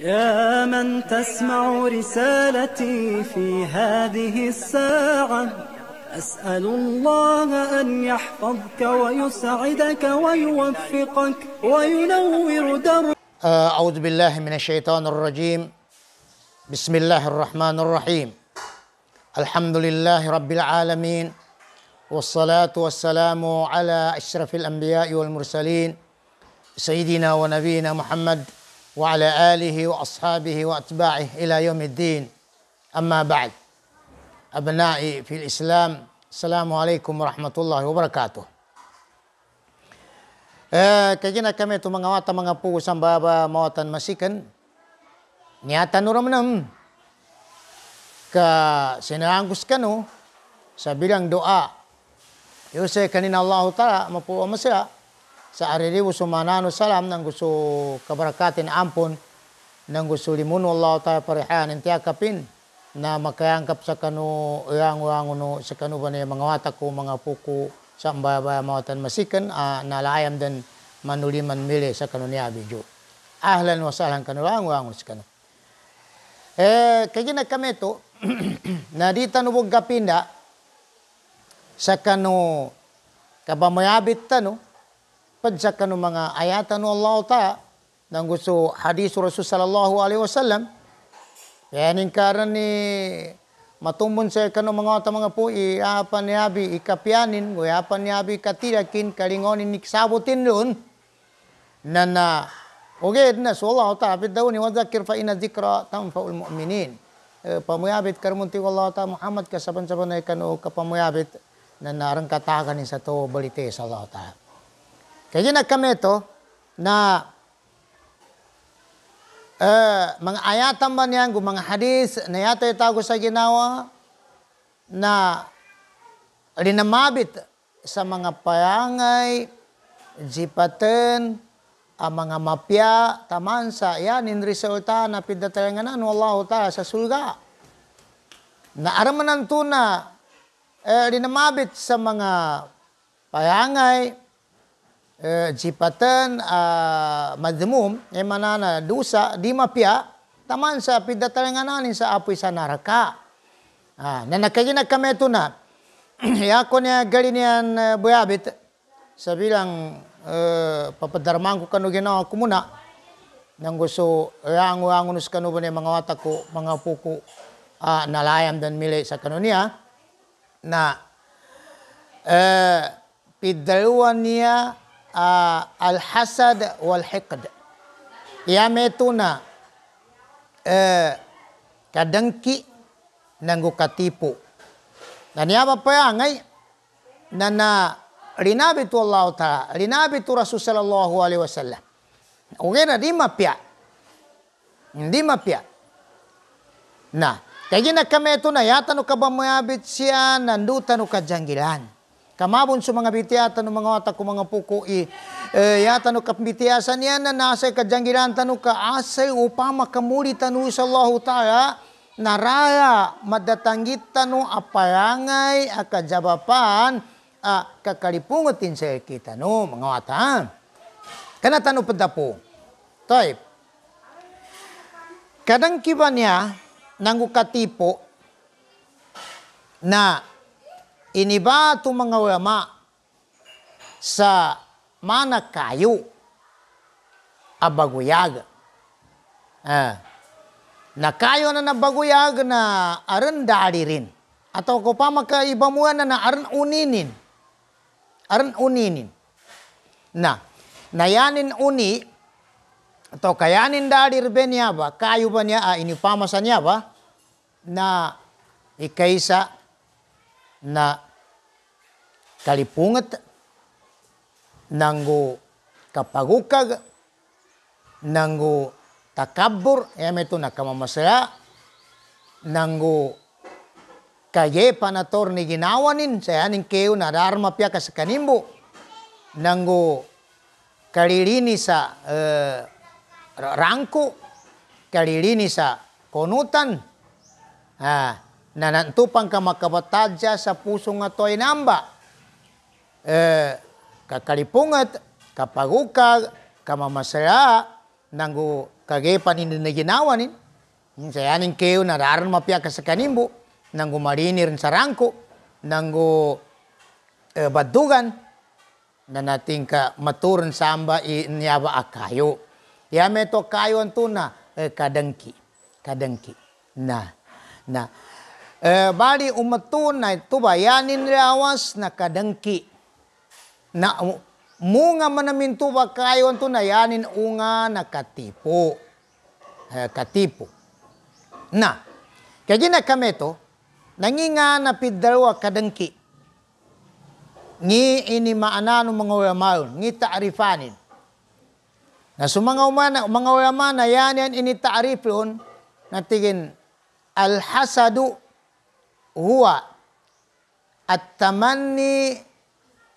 يا من تسمع رسالتي في هذه الساعة أسأل الله أن يحفظك ويسعدك ويوفقك وينور دربك آه، أعوذ بالله من الشيطان الرجيم بسم الله الرحمن الرحيم الحمد لله رب العالمين والصلاة والسلام على أشرف الأنبياء والمرسلين سيدنا ونبينا محمد وعلى آله وأصحابه وأتباعه إلى يوم الدين أما بعد أبنائي في الإسلام السلام عليكم ورحمة الله وبركاته Eh, kajina kami tu mengawata mengapu sambaba mawatan masikan niatan orang menang ke sinangkus kanu sa bilang doa Yusuf kanina Allah Ta'ala mapu masya sa aririwo sumanano salam nang gusto kabarakatin ampon nang gusto limuno Allah tayo parehan inti akapin na makayangkap sa kanu yang wang uno sa kanu ba mga watak ko mga puko sa mbabaya mawatan masikan uh, nalayam din manuliman mili sa kanu ni Abijo. Ahlan wa sahlan kanu wang wang sa kanu. Eh, kaya na kami to, na di tanubog kapinda sa kanu kabamayabit tanong, padjak kanu mga ayatan Allah ta nang gusto hadis Rasul sallallahu alaihi wasallam yanin karan ni matumon sa kanu mga ta mga po iapan ni abi ikapyanin guyapan ni abi katirakin kalingonin niksabutin ron na na Okay, na so ta abid daw ni wadzakir fa ina zikra tanfa'ul mu'minin. E, pamuyabit karmunti Allah ta Muhammad kasaban-saban ay kanu kapamuyabit na narang katagan ni sa to balite sa Allah ta. Kaya ginagkam ito na uh, mga ayatan ba niyan, mga hadis na yata itago sa ginawa na rinamabit sa mga payangay, jipatan, ang mga mapya, tamansa, yan, in resulta na pidatayanganan, wallahu ta'ala sa sulga. Na to na eh, rinamabit sa mga payangay, eh, jipatan uh, ah, emana eh, emanana dusa di mapia taman sa pidatalanganan sa apoy sa naraka ah, na nakagina kami ito na yako ya galinian gali niyan uh, eh, buyabit sa bilang uh, ko kanu ginawa ko muna nang gusto rangu-rangunus kanu ba mga wata ko mga ah, nalayam dan mili sa kanu niya na uh, pidaluan niya uh, al-hasad wal-hiqd. Yame tuna eh, kadengki nanggu katipu. Dan apa pa ngay nana rinabitu Allah taala, rinabitu Rasul sallallahu alaihi wasallam. Ugena di mapya. Hindi mapya. Nah, kaya na kami ito na yata no kabamuyabit siya, nanduta no kajanggilan. Kamabon sa mga bitiyatan ng mga wata mga puko i eh, yata no kapbitiyasan yan na nasa kadyang ginantan ka asay upama kamuli tanu sa Allah ta'ala naraya madatanggit tanu apayangay akajabapan a kakalipungutin sa kita no mga wata. Kana tanu padapo. Type. Kadang kiba niya nangukatipo na Iniba ito mga wama sa mana manakayo abaguyag. Ah. Nakayo na nabaguyag na arandari rin. Atau ko pa makaiba mo na na aran uninin. Aran uninin. Na, nayanin uni, atau kayanin dari ben niya ba, kayo ba niya, ah, inipamasan niya ba, na ikaysa na kalipungat nangu kapagukag nangu takabur yametu nakamamasaya nangu kaje panator ni ginawanin saya ning keu na dharma pia kasakanimbu nangu kalilini sa uh, eh, rangku kalilini sa konutan ah nanantupang ka makabataja sa pusong atoy toy namba eh, kakalipungat, kapaguka, kamamasara, nanggu kagepan hindi na ginawanin. Sayanin kayo nararan mapiya ka sa kanimbo, nanggu marinir sa rangko, nanggu eh, badugan, na nating ka maturon samba inyaba akayo. Yame to kayo ang tuna, eh, kadangki, kadangki, na, na. Eh, bali umatun na ito bayanin rawas na kadangki na munga manamintu wakayon to na yanin unga nakatipo. Eh, katipo. Na, kaya ginakameto, nanginga na pidarwa kadangki. Ngi ini maanano mga ulamayon, ngi taarifanin. Na sumanga umana, mga ulamana, yan yan ini taarif yun, natigin, al-hasadu huwa at tamanni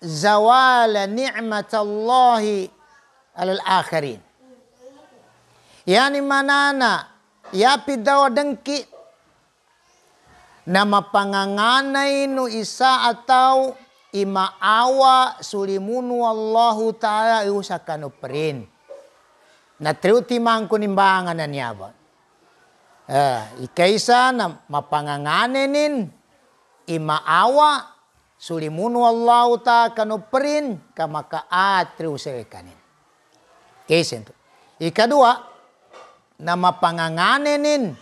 zawala ni'matallahi alal akhirin. Yani manana yapi daw dengki Nama mapanganganay no isa atau imaawa sulimunu Allahu ta'ala iusa perin. Na triuti mangko nimbangan na niyaba. Uh, ikaisa na mapanganganenin imaawa sulimunu Allah ta kanu perin kamaka atri usirikanin. Kesin itu. Ika dua, nama panganganenin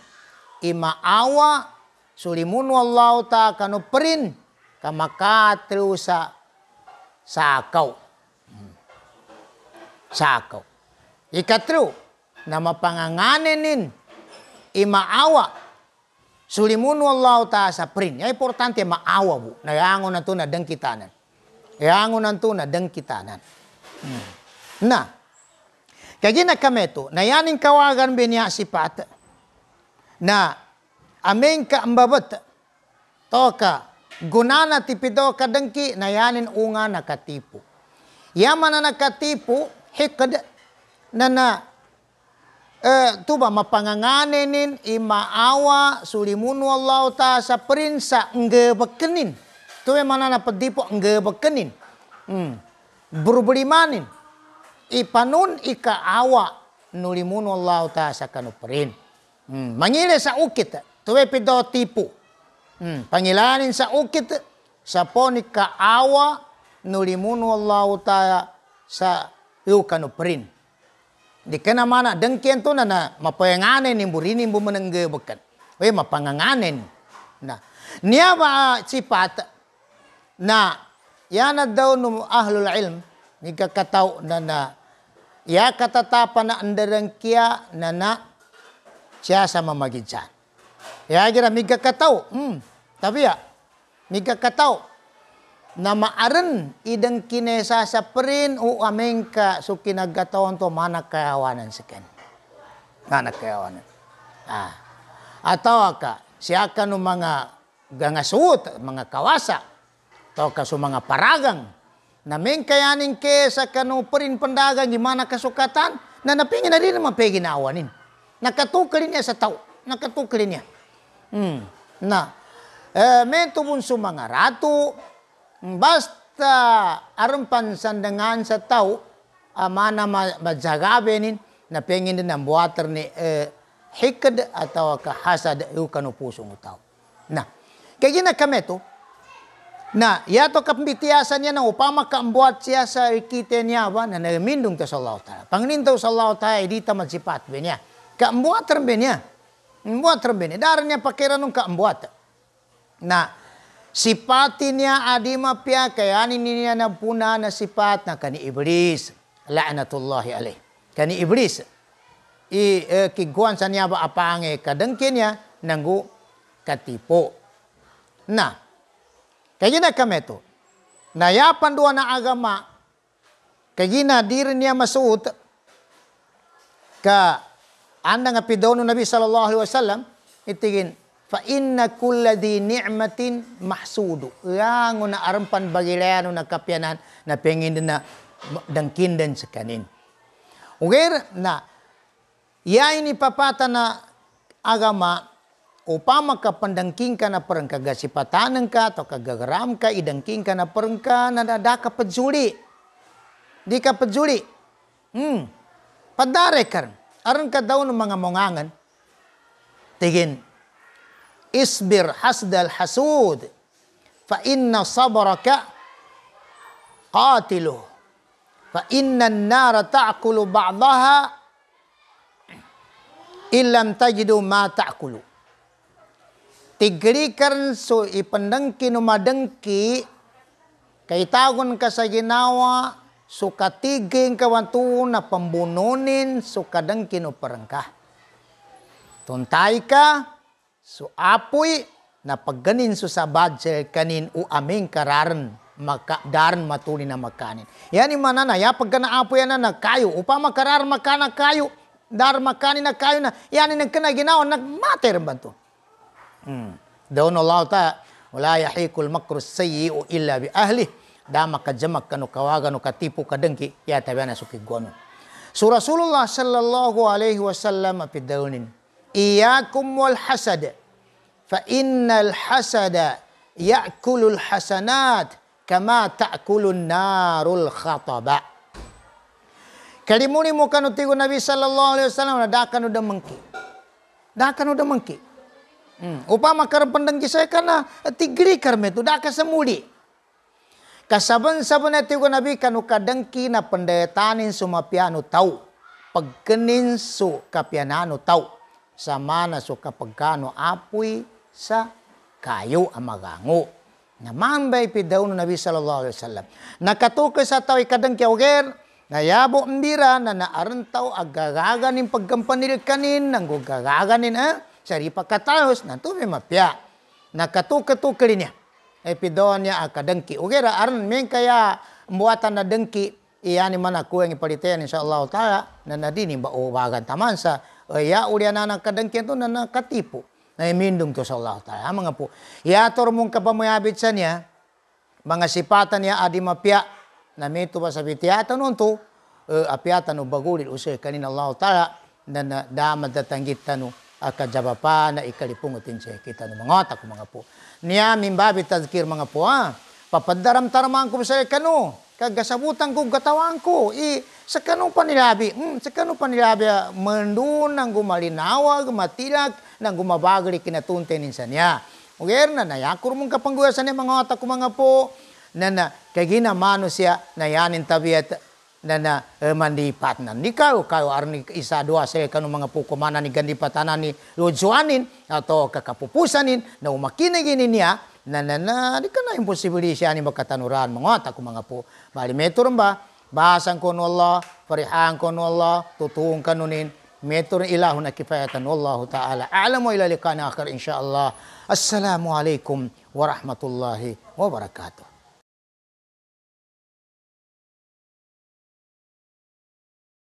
ima awa sulimunu Allah ta kanu perin kamaka atri usa sakau. Hmm. Sakau. Ika tru, nama panganganenin ima awa Sulimunu Allah ta'asa print Ya importante ma awa bu. Na yango na tuna deng kitanan. Yango na tuna deng kitanan. Hmm. Nah. Kagina kami Na yanin kawagan benya sipat. Na amen ka ambabat Toka. Gunana tipido ka dengki. Na yanin unga nakatipu. Yaman na nakatipu. Ya hikad. Na na eh, ba mapanganganenin ima awa sulimun Allah ta sa prinsa ngge bekenin. tuh emana na pedipo ngge bekenin. Hmm. Berbelimanin. Ipanun ika awa nulimun Allah ta sa kanu prin Hmm. Mangile sa ukit. tuh pido tipu. Hmm. Pangilanin sa ukit. Sa ponika awa nulimun Allah ta sa iu prin dikena mana dengkian tu nana ma ni burini bu menengge bekan we mapangangane na niapa ba sifat na yana daw nu ahlul ilm nika katau nana ya kata tapa na andarangkia nana siya sama magijan ya gira nika katau, hmm tapi ya nika katau nama maaren ideng kinesa sa prin o amengka su kinagataon to mana kayawanan seken. Mana Ah. Atau ka siaka no mga gangasuot, mga kawasa, to ka su mga paragang, na mengkayanin ke sa prin pandagang gimana kasukatan, na napingin na rin naman peginawanin. Nakatukal niya sa tao. Nakatukal niya. Hmm. Na, eh, mentubun su mga basta pansan dengan sa tau amana ah, benin, na pengin din ang ni eh, hikad atau kahasad iukan upusong tau. Nah, na, kaya na kami to, na yato kapbitiasan niya na upama kaambuat siya sa ikite niya ba na nagamindong ta sa Allah Ta'ala. Panginintaw sa Ta'ala, di ta magsipat ba niya. Kaambuat rin ba niya. Ambuat rin ba niya. pakiran kaambuat. Na, Sifati niya adima pia ni niya na puna na sifat na kani iblis. La'natullahi alaih. Kani iblis. I eh, kiguan sa niya ba apange kadengkin niya nanggu katipo. Nah, kagina kami to. Nayapan doon na agama. Kagina diri niya masuot. Ka anda nga pidono Nabi sallallahu alaihi wasallam itigin fa inna kulladhi ni'matin mahsudu yang na arempan bagilan na kapianan na pengin na dengkin den sekanin ugir na ya ini papata na agama upama ka pandangking ka na parang kagasipatanan ka atau kagagaram ka idangking ka na parang ka nadada ka pajuli di ka pajuli hmm padare karan aran ka daw ng mga mongangan tigin isbir hasdal hasud fa inna sabraka qatiluh fa inna an-nara ta'kulu ba'daha illam tajidu ma ta'kulu tigrikan so ipendengki numadengki kaitagon kasaginawa suka tiging kawantuna pembununin suka dengki nu perengkah tuntay ka So apoy na pagganin so sa badger kanin u aming kararan maka, daran na makanin. Yan yung manana, ya ah, pagka naapoy na nakayo, upa makarar makana kayo, dar makanin na kayo na, yan yung nagkanaginaw, nagmater ba ito? Hmm. Daon Allah ta, wala yahikul makrus sayi o illa bi ahli, dama kajamak kanu kawagan o katipu kadengki, ya tabi na sukigwano. So Rasulullah sallallahu alaihi wasallam apidaunin, iyakum wal hasad, fa innal hasada ya'kulul hasanat kama ta'kulun narul khataba kalimuni mukanu tigo nabi sallallahu alaihi wasallam dakan udah mengki dakan udah mengki hmm. upama kar pendengki saya karena tigri karme itu dakan semuli kasaban saban tigu nabi kanu kadengki na pendetanin pianu tau pegenin su kapiananu tau samana suka pegano apui sa kayo amagango. Naman ba'y pidaw no Nabi sallallahu alaihi wasallam. Nakatukoy sa tao ikadang kyawger, nayabo ang bira na naarantaw agagagan ng pagkampanil kanin, nang gugaganin eh, ah, sari pagkataos, nanto may mapya. Nakatukoy-tukoy niya. Ay pidaw niya akadang ah, kiugera, ah, aran men kaya muatan na dengki, iyan man ako ang ipalitayan insyaallah taala na nadini ba ubagan taman sa Oya, uli na ng kadangkian to na nakatipo na imindong to sa Allah Ta'ala. Mga po, iator mong kapamayabit sa niya, mga sipatan niya adi mapya, na mito ba sa bitiyatan nun to, uh, apiatan o bagulil usay kanin Allah Ta'ala, na, na damad na tanggit tanu, akajaba pa na ikalipong utin siya kita ng mga otak mga po. Niya mimbabi tazkir mga po ha, ah. papadaram taramaan ko sa kanu, kagasabutan ko gatawan ko, i, sa kanong panilabi, mm, sa kanong panilabi, ah, mandunang gumalinawag, matilag, nang na tuntenin insa niya. Uger na nayakur mong kapangguyasan ni mga otak mga po na na kay ginamano siya na yanin tabiat na na eh, mandipat na ni kayo kayo arni isa dua sa kanu mga kumana ni gandipatanan ni lodsuanin ato kakapupusanin na umakinagin niya na na na di ka na imposible siya ni makatanuran mga otak mga po bali meturon ba bahasan ko no Allah farihan ko no Allah tutuong kanunin إلى هنا كفاية والله تعالى أعلم وإلى لقاء آخر إن شاء الله السلام عليكم ورحمة الله وبركاته